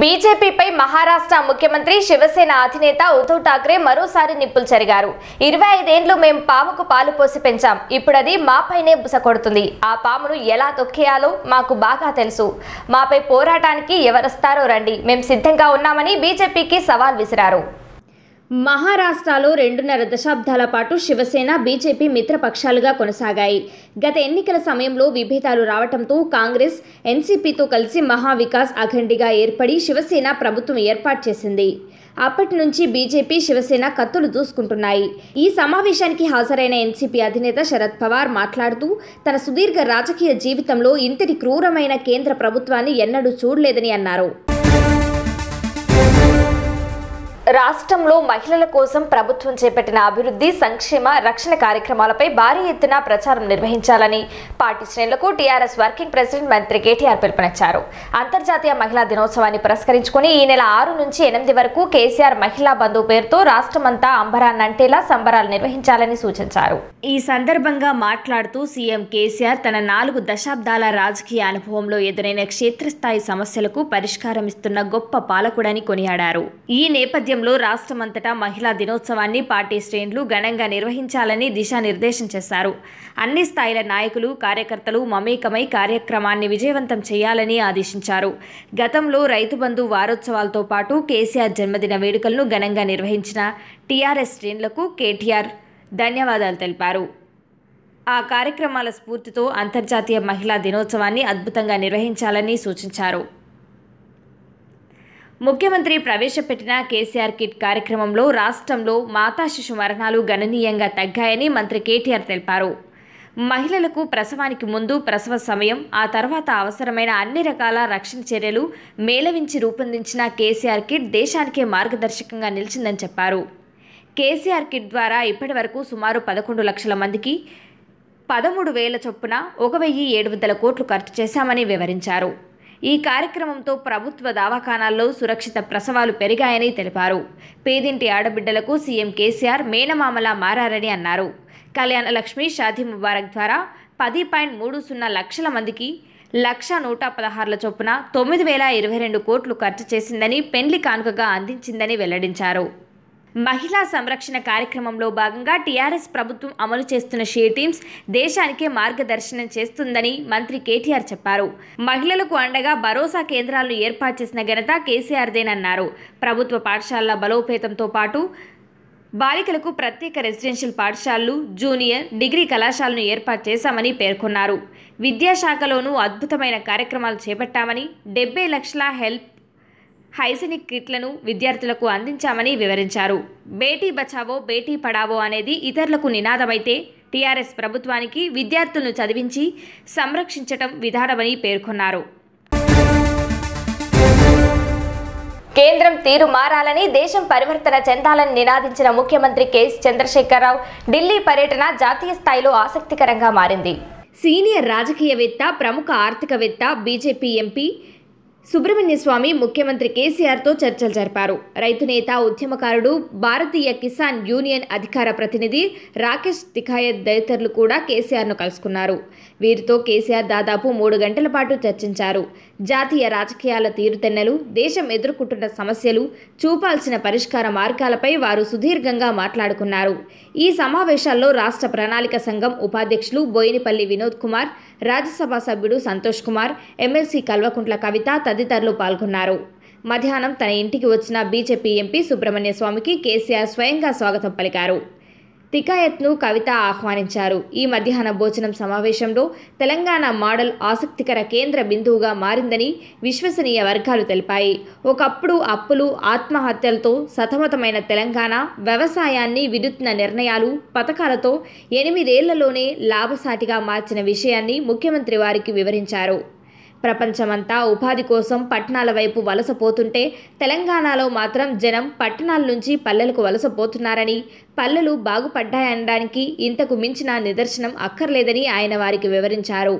బీజేపీపై మహారాష్ట్ర ముఖ్యమంత్రి శివసేన అధినేత ఉద్దవ్ ఠాక్రే మరోసారి నిప్పులు చెరిగారు ఇరవై ఐదేండ్లు మేం పాముకు పాలు పోసి పెంచాం ఇప్పుడది మాపైనే బుస కొడుతుంది ఆ పామును ఎలా తొక్కేయాలో మాకు బాగా తెలుసు మాపై పోరాటానికి ఎవరొస్తారో రండి మేం సిద్ధంగా ఉన్నామని బీజేపీకి సవాల్ విసిరారు మహారాష్ట్రలో రెండున్నర దశాబ్దాల పాటు శివసేన బీజేపీ మిత్రపక్షాలుగా కొనసాగాయి గత ఎన్నికల సమయంలో విభేదాలు రావడంతో కాంగ్రెస్ ఎన్సీపీతో కలిసి మహావికాస్ అఖండిగా ఏర్పడి శివసేన ప్రభుత్వం ఏర్పాటు చేసింది అప్పటి నుంచి బీజేపీ శివసేన కత్తులు దూసుకుంటున్నాయి ఈ సమావేశానికి హాజరైన ఎన్సీపీ అధినేత శరద్ పవార్ మాట్లాడుతూ తన సుదీర్ఘ రాజకీయ జీవితంలో ఇంతటి క్రూరమైన కేంద్ర ప్రభుత్వాన్ని ఎన్నడూ చూడలేదని అన్నారు రాష్ట్రంలో మహిళల కోసం ప్రభుత్వం చేపట్టిన అభివృద్ధి సంక్షేమ రక్షణ కార్యక్రమాలపై భారీ ఎత్తున ప్రచారం నిర్వహించాలని పార్టీ శ్రేణులకు టీఆర్ఎస్ వర్కింగ్ ప్రెసిడెంట్ మంత్రి కేటీఆర్ పిలుపునిచ్చారు అంతర్జాతీయ మహిళా దినోత్సవాన్ని పురస్కరించుకుని ఈ నెల ఆరు నుంచి ఎనిమిది వరకు కేసీఆర్ మహిళా బంధు పేరుతో రాష్ట్రమంతా అంటేలా సంబరాలు నిర్వహించాలని సూచించారు ఈ సందర్భంగా మాట్లాడుతూ సీఎం కేసీఆర్ తన నాలుగు దశాబ్దాల రాజకీయ అనుభవంలో ఎదురైన క్షేత్రస్థాయి సమస్యలకు పరిష్కారం ఇస్తున్న గొప్ప పాలకుడని కొనియాడారు ఈ నేపథ్యం నేపథ్యంలో రాష్ట్రమంతటా మహిళా దినోత్సవాన్ని పార్టీ శ్రేణులు ఘనంగా నిర్వహించాలని దిశానిర్దేశం చేశారు అన్ని స్థాయిల నాయకులు కార్యకర్తలు మమేకమై కార్యక్రమాన్ని విజయవంతం చేయాలని ఆదేశించారు గతంలో రైతు బంధు వారోత్సవాలతో పాటు కేసీఆర్ జన్మదిన వేడుకలను ఘనంగా నిర్వహించిన టీఆర్ఎస్ శ్రేణులకు కేటీఆర్ ధన్యవాదాలు తెలిపారు ఆ కార్యక్రమాల స్ఫూర్తితో అంతర్జాతీయ మహిళా దినోత్సవాన్ని అద్భుతంగా నిర్వహించాలని సూచించారు ముఖ్యమంత్రి ప్రవేశపెట్టిన కేసీఆర్ కిట్ కార్యక్రమంలో రాష్ట్రంలో మాతా శిశు మరణాలు గణనీయంగా తగ్గాయని మంత్రి కేటీఆర్ తెలిపారు మహిళలకు ప్రసవానికి ముందు ప్రసవ సమయం ఆ తర్వాత అవసరమైన అన్ని రకాల రక్షణ చర్యలు మేళవించి రూపొందించిన కేసీఆర్ కిట్ దేశానికే మార్గదర్శకంగా నిలిచిందని చెప్పారు కేసీఆర్ కిట్ ద్వారా ఇప్పటివరకు సుమారు పదకొండు లక్షల మందికి పదమూడు వేల చొప్పున ఒక వెయ్యి ఏడు వందల కోట్లు ఖర్చు చేశామని వివరించారు ఈ కార్యక్రమంతో ప్రభుత్వ దవాఖానాల్లో సురక్షిత ప్రసవాలు పెరిగాయని తెలిపారు పేదింటి ఆడబిడ్డలకు సీఎం కేసీఆర్ మేనమామలా మారని అన్నారు కళ్యాణలక్ష్మి షాధి ముబారక్ ద్వారా పది పాయింట్ మూడు సున్నా లక్షల మందికి లక్ష నూట పదహారుల చొప్పున తొమ్మిది వేల ఇరవై రెండు కోట్లు ఖర్చు చేసిందని పెండ్లి కానుకగా అందించిందని వెల్లడించారు మహిళా సంరక్షణ కార్యక్రమంలో భాగంగా టీఆర్ఎస్ ప్రభుత్వం అమలు చేస్తున్న షే టీమ్స్ దేశానికే మార్గదర్శనం చేస్తుందని మంత్రి కేటీఆర్ చెప్పారు మహిళలకు అండగా భరోసా కేంద్రాలను ఏర్పాటు చేసిన ఘనత కేసీఆర్దేనన్నారు ప్రభుత్వ పాఠశాలల బలోపేతంతో పాటు బాలికలకు ప్రత్యేక రెసిడెన్షియల్ పాఠశాలలు జూనియర్ డిగ్రీ కళాశాలను ఏర్పాటు చేశామని పేర్కొన్నారు విద్యాశాఖలోనూ అద్భుతమైన కార్యక్రమాలు చేపట్టామని డెబ్బై లక్షల హెల్ప్ హైజీనిక్ కిట్లను విద్యార్థులకు అందించామని వివరించారు బేటీ బచావో బేటీ పడావో అనేది ఇతరులకు నినాదమైతే టీఆర్ఎస్ ప్రభుత్వానికి విద్యార్థులను చదివించి సంరక్షించటం విధానమని పేర్కొన్నారు కేంద్రం తీరు మారాలని దేశం పరివర్తన చెందాలని నినాదించిన ముఖ్యమంత్రి కేఎస్ చంద్రశేఖరరావు ఢిల్లీ పర్యటన జాతీయ స్థాయిలో ఆసక్తికరంగా మారింది సీనియర్ రాజకీయవేత్త ప్రముఖ ఆర్థికవేత్త బీజేపీ ఎంపీ సుబ్రహ్మణ్య స్వామి ముఖ్యమంత్రి కేసీఆర్తో చర్చలు జరిపారు రైతు నేత ఉద్యమకారుడు భారతీయ కిసాన్ యూనియన్ అధికార ప్రతినిధి రాకేష్ తిఖాయత్ తదితరులు కూడా కేసీఆర్ను కలుసుకున్నారు వీరితో కేసీఆర్ దాదాపు మూడు గంటల పాటు చర్చించారు జాతీయ రాజకీయాల తీరుతెన్నెలు దేశం ఎదుర్కొంటున్న సమస్యలు చూపాల్సిన పరిష్కార మార్గాలపై వారు సుదీర్ఘంగా మాట్లాడుకున్నారు ఈ సమావేశాల్లో రాష్ట్ర ప్రణాళిక సంఘం ఉపాధ్యక్షులు బోయినిపల్లి వినోద్ కుమార్ రాజ్యసభ సభ్యుడు సంతోష్ కుమార్ ఎమ్మెల్సీ కల్వకుంట్ల కవిత తదితరులు పాల్గొన్నారు మధ్యాహ్నం తన ఇంటికి వచ్చిన బీజేపీ ఎంపీ సుబ్రహ్మణ్య స్వామికి కేసీఆర్ స్వయంగా స్వాగతం పలికారు తికాయత్ను కవిత ఆహ్వానించారు ఈ మధ్యాహ్న భోజనం సమావేశంలో తెలంగాణ మోడల్ ఆసక్తికర కేంద్ర బిందువుగా మారిందని విశ్వసనీయ వర్గాలు తెలిపాయి ఒకప్పుడు అప్పులు ఆత్మహత్యలతో సతమతమైన తెలంగాణ వ్యవసాయాన్ని విద్యుత్న నిర్ణయాలు పథకాలతో ఎనిమిదేళ్లలోనే లాభసాటిగా మార్చిన విషయాన్ని ముఖ్యమంత్రి వారికి వివరించారు ప్రపంచమంతా ఉపాధి కోసం పట్టణాల వైపు వలసపోతుంటే తెలంగాణలో మాత్రం జనం పట్టణాల నుంచి పల్లెలకు వలసపోతున్నారని పల్లెలు బాగుపడ్డాయనడానికి ఇంతకు మించిన నిదర్శనం అక్కర్లేదని ఆయన వారికి వివరించారు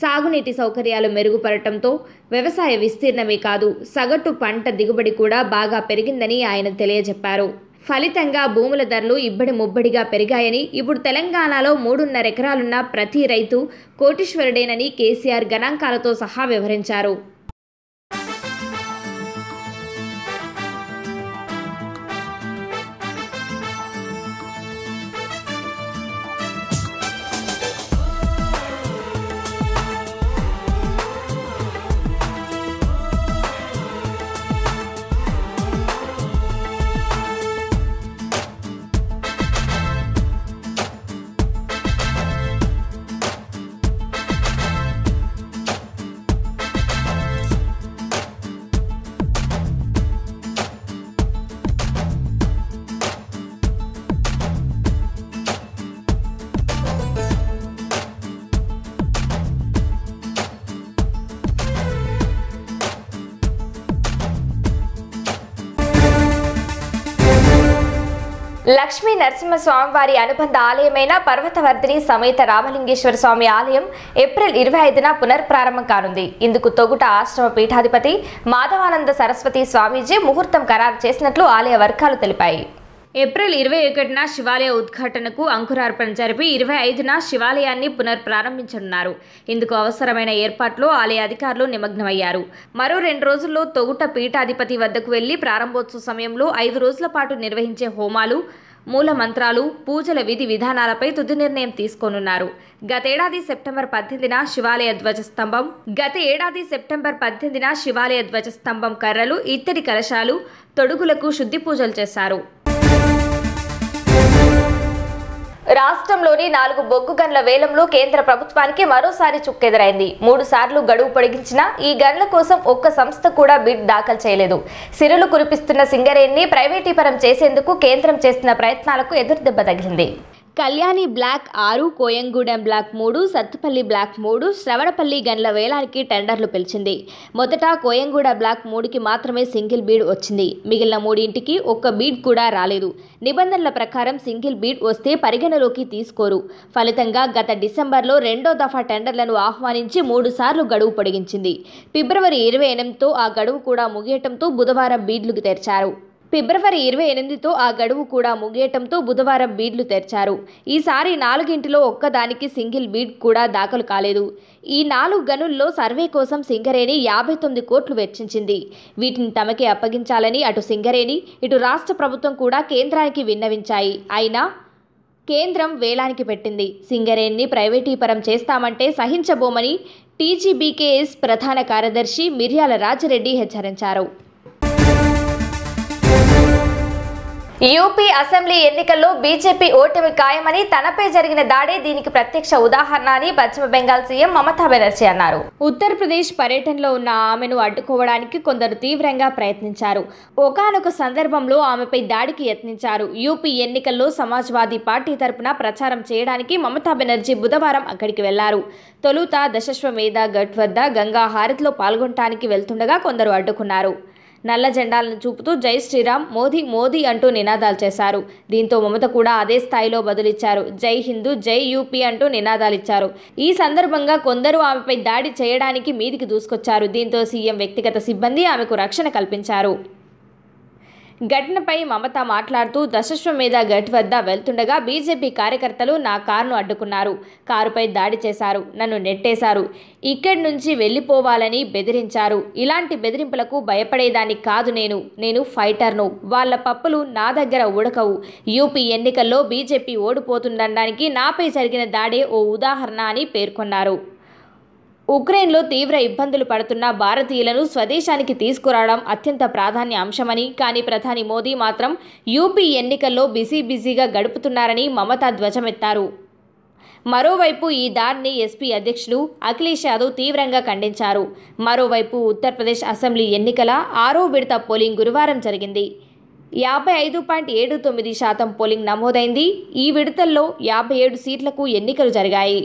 సాగునీటి సౌకర్యాలు మెరుగుపడటంతో వ్యవసాయ విస్తీర్ణమే కాదు సగటు పంట దిగుబడి కూడా బాగా పెరిగిందని ఆయన తెలియజెప్పారు ఫలితంగా భూముల ధరలు ఇబ్బడి ముబ్బడిగా పెరిగాయని ఇప్పుడు తెలంగాణలో మూడున్నర ఎకరాలున్న ప్రతి రైతు కోటీశ్వరుడేనని కేసీఆర్ గణాంకాలతో సహా వివరించారు లక్ష్మీ వారి అనుబంధ ఆలయమైన పర్వతవర్ధిని సమేత రామలింగేశ్వర స్వామి ఆలయం ఏప్రిల్ ఇరవై ఐదున పునర్ప్రారంభం కానుంది ఇందుకు తొగుట ఆశ్రమ పీఠాధిపతి మాధవానంద సరస్వతి స్వామీజీ ముహూర్తం ఖరారు చేసినట్లు ఆలయ వర్గాలు తెలిపాయి ఏప్రిల్ ఇరవై ఒకటిన శివాలయ ఉద్ఘాటనకు అంకురార్పణ జరిపి ఇరవై ఐదున శివాలయాన్ని పునర్ప్రారంభించనున్నారు ఇందుకు అవసరమైన ఏర్పాట్లు ఆలయ అధికారులు నిమగ్నమయ్యారు మరో రెండు రోజుల్లో తొగుట పీఠాధిపతి వద్దకు వెళ్లి ప్రారంభోత్సవ సమయంలో ఐదు రోజుల పాటు నిర్వహించే హోమాలు మూల మంత్రాలు పూజల విధి విధానాలపై తుది నిర్ణయం తీసుకోనున్నారు గతేడాది సెప్టెంబర్ పద్దెనిమిదిన శివాలయ ధ్వజస్తంభం గత ఏడాది సెప్టెంబర్ పద్దెనిమిదిన శివాలయ ధ్వజస్తంభం కర్రలు ఇత్తడి కలశాలు తొడుగులకు శుద్ధి పూజలు చేశారు రాష్ట్రంలోని నాలుగు బొగ్గు గన్ల వేలంలో కేంద్ర ప్రభుత్వానికి మరోసారి చుక్కెదురైంది మూడు సార్లు గడువు పొడిగించిన ఈ గన్ల కోసం ఒక్క సంస్థ కూడా బిడ్ దాఖలు చేయలేదు సిరులు కురిపిస్తున్న సింగరేణిని ప్రైవేటీపరం చేసేందుకు కేంద్రం చేస్తున్న ప్రయత్నాలకు ఎదురుదెబ్బ తగిలింది కళ్యాణి బ్లాక్ ఆరు కోయంగూడెం బ్లాక్ మూడు సత్తుపల్లి బ్లాక్ మూడు శ్రవణపల్లి గన్ల వేలానికి టెండర్లు పిలిచింది మొదట కోయంగూడ బ్లాక్ మూడుకి మాత్రమే సింగిల్ బీడ్ వచ్చింది మిగిలిన మూడింటికి ఒక్క బీడ్ కూడా రాలేదు నిబంధనల ప్రకారం సింగిల్ బీడ్ వస్తే పరిగణలోకి తీసుకోరు ఫలితంగా గత డిసెంబర్లో రెండో దఫా టెండర్లను ఆహ్వానించి మూడుసార్లు గడువు పొడిగించింది ఫిబ్రవరి ఇరవై ఎనిమిదితో ఆ గడువు కూడా ముగియటంతో బుధవారం బీడ్లు తెరిచారు ఫిబ్రవరి ఇరవై ఎనిమిదితో ఆ గడువు కూడా ముగియటంతో బుధవారం బీడ్లు తెరిచారు ఈసారి నాలుగింటిలో ఒక్కదానికి సింగిల్ బీడ్ కూడా దాఖలు కాలేదు ఈ నాలుగు గనుల్లో సర్వే కోసం సింగరేణి యాభై తొమ్మిది కోట్లు వెచ్చించింది వీటిని తమకే అప్పగించాలని అటు సింగరేణి ఇటు రాష్ట్ర ప్రభుత్వం కూడా కేంద్రానికి విన్నవించాయి అయినా కేంద్రం వేలానికి పెట్టింది సింగరేణిని ప్రైవేటీపరం చేస్తామంటే సహించబోమని టీజీబీకేఎస్ ప్రధాన కార్యదర్శి మిర్యాల రాజరెడ్డి హెచ్చరించారు యూపీ అసెంబ్లీ ఎన్నికల్లో బీజేపీ ఓటమి ఖాయమని తనపై జరిగిన దాడే దీనికి ప్రత్యక్ష ఉదాహరణ అని పశ్చిమ బెంగాల్ సీఎం మమతా బెనర్జీ అన్నారు ఉత్తరప్రదేశ్ పర్యటనలో ఉన్న ఆమెను అడ్డుకోవడానికి కొందరు తీవ్రంగా ప్రయత్నించారు ఒకనొక సందర్భంలో ఆమెపై దాడికి యత్నించారు యూపీ ఎన్నికల్లో సమాజ్వాదీ పార్టీ తరపున ప్రచారం చేయడానికి మమతా బెనర్జీ బుధవారం అక్కడికి వెళ్లారు తొలుత దశశ్వమేధ ఘట్ వద్ద గంగా హారతిలో పాల్గొనడానికి వెళ్తుండగా కొందరు అడ్డుకున్నారు నల్ల జెండాలను చూపుతూ జై శ్రీరామ్ మోదీ మోదీ అంటూ నినాదాలు చేశారు దీంతో మమత కూడా అదే స్థాయిలో బదులిచ్చారు జై హిందూ జై యూపీ అంటూ నినాదాలిచ్చారు ఈ సందర్భంగా కొందరు ఆమెపై దాడి చేయడానికి మీదికి దూసుకొచ్చారు దీంతో సీఎం వ్యక్తిగత సిబ్బంది ఆమెకు రక్షణ కల్పించారు ఘటనపై మమత మాట్లాడుతూ దశశ్వమేధ ఘట్ వద్ద వెళ్తుండగా బీజేపీ కార్యకర్తలు నా కారును అడ్డుకున్నారు కారుపై దాడి చేశారు నన్ను నెట్టేశారు ఇక్కడి నుంచి వెళ్ళిపోవాలని బెదిరించారు ఇలాంటి బెదిరింపులకు భయపడేదాన్ని కాదు నేను నేను ఫైటర్ను వాళ్ళ పప్పులు నా దగ్గర ఉడకవు యూపీ ఎన్నికల్లో బీజేపీ ఓడిపోతుండడానికి నాపై జరిగిన దాడే ఓ ఉదాహరణ అని పేర్కొన్నారు ఉక్రెయిన్లో తీవ్ర ఇబ్బందులు పడుతున్న భారతీయులను స్వదేశానికి తీసుకురావడం అత్యంత ప్రాధాన్య అంశమని కానీ ప్రధాని మోదీ మాత్రం యూపీ ఎన్నికల్లో బిజీ బిజీగా గడుపుతున్నారని మమతా ధ్వజమెత్తారు మరోవైపు ఈ దారిని ఎస్పీ అధ్యక్షులు అఖిలేష్ యాదవ్ తీవ్రంగా ఖండించారు మరోవైపు ఉత్తరప్రదేశ్ అసెంబ్లీ ఎన్నికల ఆరో విడత పోలింగ్ గురువారం జరిగింది యాభై ఐదు పాయింట్ ఏడు తొమ్మిది శాతం పోలింగ్ నమోదైంది ఈ విడతల్లో యాభై ఏడు సీట్లకు ఎన్నికలు జరిగాయి